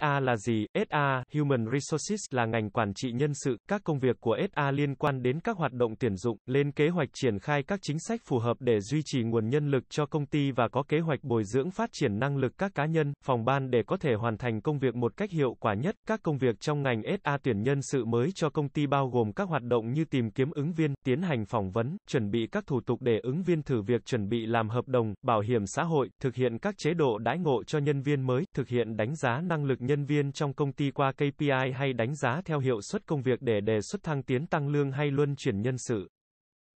SA là gì? SA Human Resources là ngành quản trị nhân sự, các công việc của SA liên quan đến các hoạt động tuyển dụng, lên kế hoạch triển khai các chính sách phù hợp để duy trì nguồn nhân lực cho công ty và có kế hoạch bồi dưỡng phát triển năng lực các cá nhân, phòng ban để có thể hoàn thành công việc một cách hiệu quả nhất. Các công việc trong ngành SA tuyển nhân sự mới cho công ty bao gồm các hoạt động như tìm kiếm ứng viên, tiến hành phỏng vấn, chuẩn bị các thủ tục để ứng viên thử việc, chuẩn bị làm hợp đồng, bảo hiểm xã hội, thực hiện các chế độ đãi ngộ cho nhân viên mới, thực hiện đánh giá năng lực lực nhân viên trong công ty qua KPI hay đánh giá theo hiệu suất công việc để đề xuất thăng tiến tăng lương hay luân chuyển nhân sự.